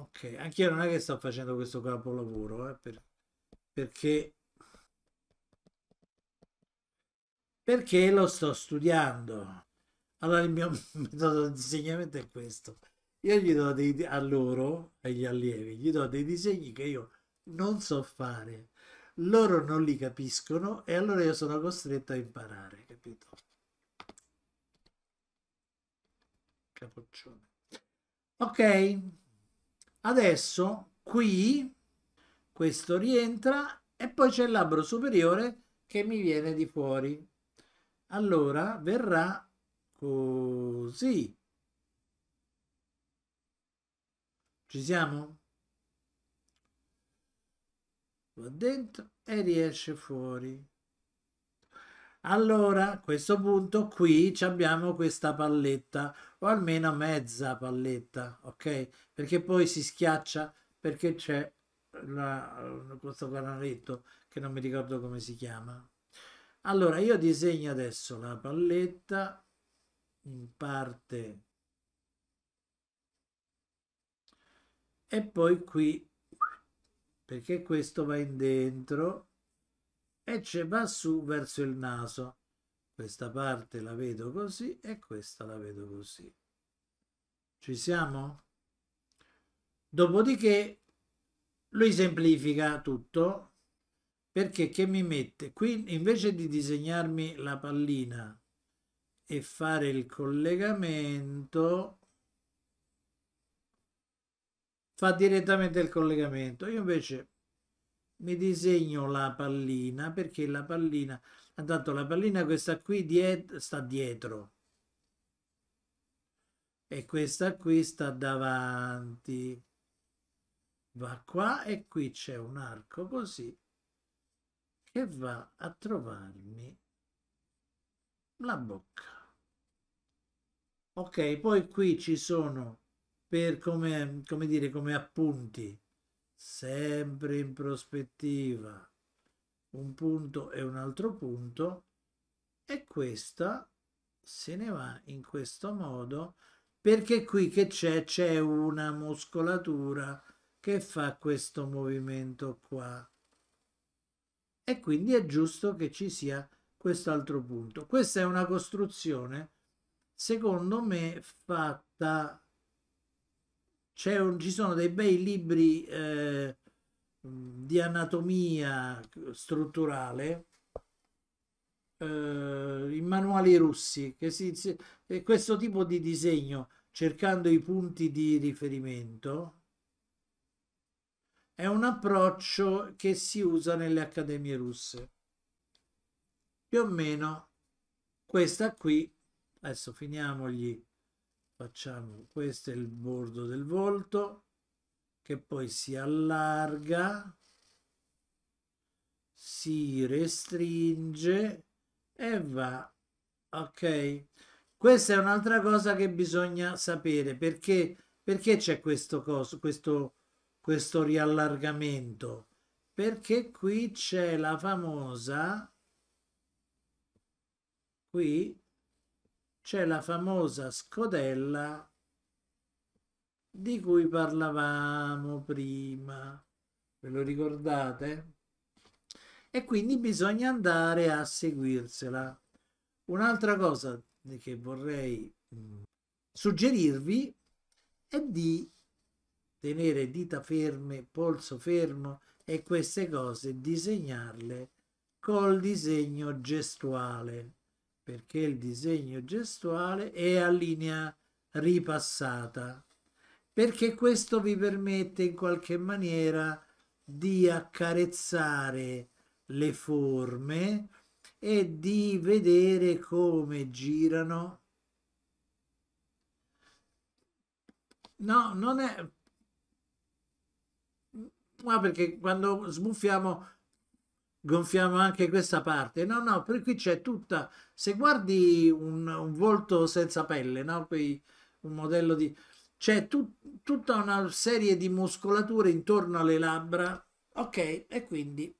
ok anche io non è che sto facendo questo capolavoro eh, per, perché perché lo sto studiando allora il mio metodo di insegnamento è questo io gli do dei, a loro agli allievi gli do dei disegni che io non so fare loro non li capiscono e allora io sono costretto a imparare capito capoccione ok Adesso qui questo rientra e poi c'è il labbro superiore che mi viene di fuori. Allora verrà così. Ci siamo? Va dentro e riesce fuori. Allora, a questo punto qui abbiamo questa palletta, o almeno mezza palletta, ok? Perché poi si schiaccia perché c'è la, eh, questo canaletto che non mi ricordo come si chiama. Allora, io disegno adesso la palletta in parte e poi qui, perché questo va in dentro e ci va su verso il naso. Questa parte la vedo così e questa la vedo così. Ci siamo? Dopodiché lui semplifica tutto perché che mi mette qui invece di disegnarmi la pallina e fare il collegamento fa direttamente il collegamento. Io invece mi disegno la pallina perché la pallina intanto la pallina questa qui diet sta dietro e questa qui sta davanti va qua e qui c'è un arco così che va a trovarmi la bocca ok poi qui ci sono per come, come dire come appunti sempre in prospettiva un punto e un altro punto e questa se ne va in questo modo perché qui che c'è c'è una muscolatura che fa questo movimento qua e quindi è giusto che ci sia quest'altro punto questa è una costruzione secondo me fatta un, ci sono dei bei libri eh, di anatomia strutturale eh, i manuali russi che si, si, questo tipo di disegno cercando i punti di riferimento è un approccio che si usa nelle accademie russe più o meno questa qui adesso finiamogli facciamo questo è il bordo del volto che poi si allarga si restringe e va ok questa è un'altra cosa che bisogna sapere perché perché c'è questo coso questo questo riallargamento perché qui c'è la famosa qui c'è la famosa scodella di cui parlavamo prima. Ve lo ricordate? E quindi bisogna andare a seguirsela. Un'altra cosa che vorrei mm, suggerirvi è di tenere dita ferme, polso fermo e queste cose disegnarle col disegno gestuale perché il disegno gestuale è a linea ripassata, perché questo vi permette in qualche maniera di accarezzare le forme e di vedere come girano. No, non è... Ma perché quando sbuffiamo gonfiamo anche questa parte. No, no, per qui c'è tutta. Se guardi un, un volto senza pelle, no? qui un modello di. C'è tu, tutta una serie di muscolature intorno alle labbra. Ok, e quindi